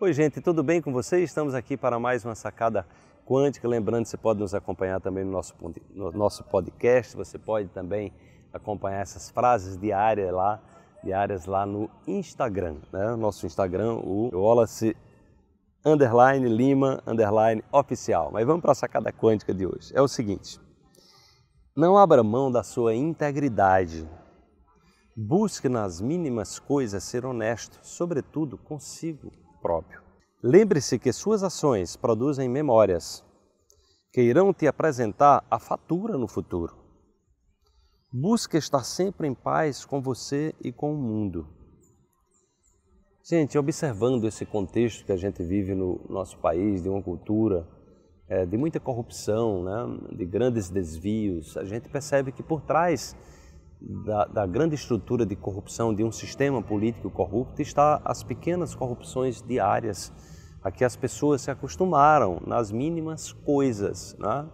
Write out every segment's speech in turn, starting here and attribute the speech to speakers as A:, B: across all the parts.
A: Oi, gente, tudo bem com vocês? Estamos aqui para mais uma sacada quântica. Lembrando, você pode nos acompanhar também no nosso, no nosso podcast, você pode também acompanhar essas frases diárias lá, diárias lá no Instagram, né? Nosso Instagram, o Wallace underline Lima underline oficial. Mas vamos para a sacada quântica de hoje. É o seguinte: não abra mão da sua integridade. Busque nas mínimas coisas ser honesto, sobretudo consigo próprio. Lembre-se que suas ações produzem memórias que irão te apresentar a fatura no futuro. Busque estar sempre em paz com você e com o mundo. Gente, observando esse contexto que a gente vive no nosso país, de uma cultura é, de muita corrupção, né, de grandes desvios, a gente percebe que por trás da, da, grande estrutura de corrupção de um sistema político corrupto está as pequenas corrupções diárias a que as pessoas se acostumaram nas mínimas coisas. Né?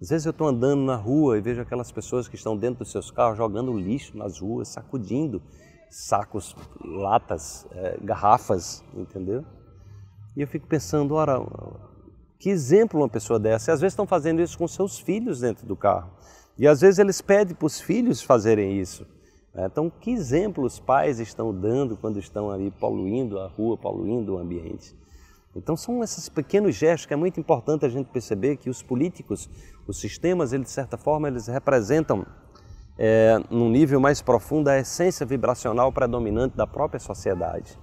A: Às vezes eu estou andando na rua e vejo aquelas pessoas que estão dentro dos seus carros jogando lixo nas ruas, sacudindo sacos, latas, é, garrafas, entendeu? E eu fico pensando, ora, que exemplo uma pessoa dessa? E às vezes estão fazendo isso com seus filhos dentro do carro. E às vezes eles pedem para os filhos fazerem isso. Né? Então, que exemplo os pais estão dando quando estão ali poluindo a rua, poluindo o ambiente? Então, são esses pequenos gestos que é muito importante a gente perceber que os políticos, os sistemas, eles, de certa forma, eles representam, é, num nível mais profundo, a essência vibracional predominante da própria sociedade.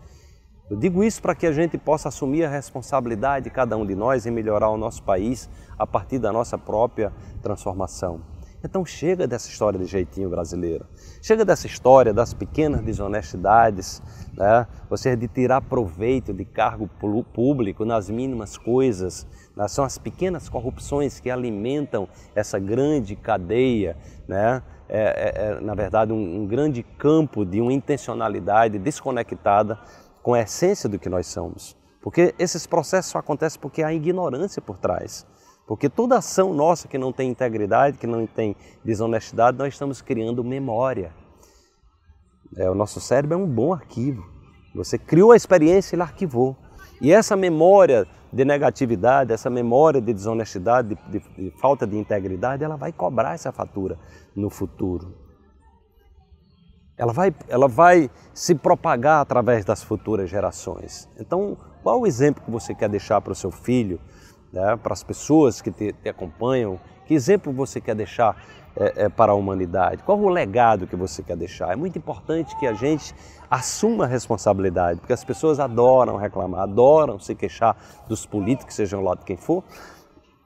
A: Eu digo isso para que a gente possa assumir a responsabilidade de cada um de nós em melhorar o nosso país a partir da nossa própria transformação. Então chega dessa história de jeitinho brasileiro. Chega dessa história das pequenas desonestidades, né? Você de tirar proveito de cargo público nas mínimas coisas. Né? São as pequenas corrupções que alimentam essa grande cadeia, né? É, é, é na verdade, um, um grande campo de uma intencionalidade desconectada com a essência do que nós somos. Porque esses processos só acontecem porque há ignorância por trás. Porque toda ação nossa que não tem integridade, que não tem desonestidade, nós estamos criando memória. É, o nosso cérebro é um bom arquivo. Você criou a experiência e ele arquivou. E essa memória de negatividade, essa memória de desonestidade, de, de, de falta de integridade, ela vai cobrar essa fatura no futuro. Ela vai, ela vai se propagar através das futuras gerações. Então, qual o exemplo que você quer deixar para o seu filho, né, para as pessoas que te, te, acompanham? Que exemplo você quer deixar é, é, para a humanidade? Qual o legado que você quer deixar? É muito importante que a gente assuma a responsabilidade, porque as pessoas adoram reclamar, adoram se queixar dos políticos, sejam lá de quem for.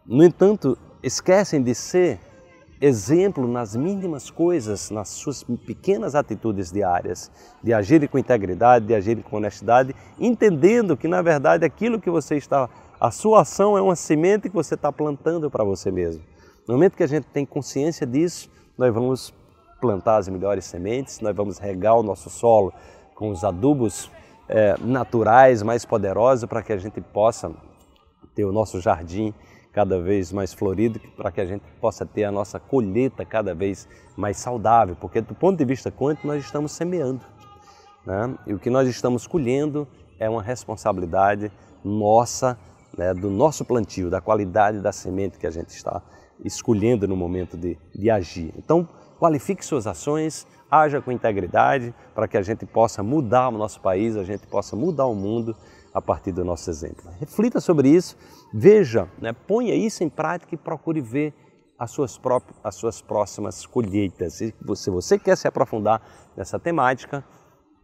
A: No entanto, esquecem de ser exemplo nas mínimas coisas, nas suas pequenas atitudes diárias, de agir com integridade, de agir com honestidade, entendendo que na verdade aquilo que você está a sua ação é uma semente que você está plantando para você mesmo. No momento que a gente tem consciência disso, nós vamos plantar as melhores sementes, nós vamos regar o nosso solo com os adubos é, naturais mais poderosos para que a gente possa ter o nosso jardim cada vez mais florido, para que a gente possa ter a nossa colheita cada vez mais saudável, porque do ponto de vista quântico nós estamos semeando. Né? E o que nós estamos colhendo é uma responsabilidade nossa né, do nosso plantio, da qualidade da semente que a gente está escolhendo no momento de, de agir. Então, qualifique suas ações, haja com integridade para que a gente possa mudar o nosso país, a gente possa mudar o mundo a partir do nosso exemplo. Reflita sobre isso, veja, né, ponha isso em prática e procure ver as suas, próprias, as suas próximas colheitas. E se você quer se aprofundar nessa temática,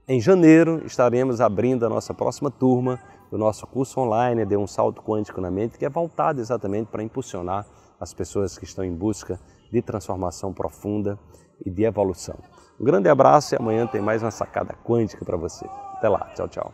A: em janeiro estaremos abrindo a nossa próxima turma do nosso curso online, de um salto quântico na mente, que é voltado exatamente para impulsionar as pessoas que estão em busca de transformação profunda e de evolução. Um grande abraço e amanhã tem mais uma sacada quântica para você. Até lá, tchau, tchau.